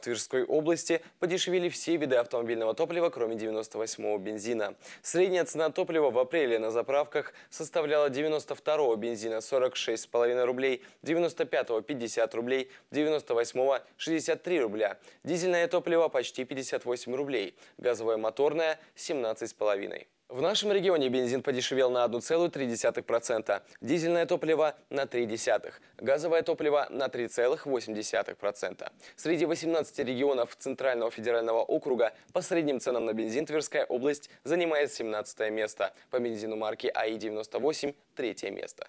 В Тверской области подешевели все виды автомобильного топлива, кроме 98-го бензина. Средняя цена топлива в апреле на заправках составляла 92-го бензина 46,5 рублей, 95-го 50 рублей, 98-го 63 рубля. Дизельное топливо почти 58 рублей, газовое моторное 17,5. В нашем регионе бензин подешевел на 1,3%, дизельное топливо на 0,3%, газовое топливо на 3,8%. Среди 18 регионов Центрального федерального округа по средним ценам на бензин Тверская область занимает 17 место, по бензину марки АИ-98 – третье место.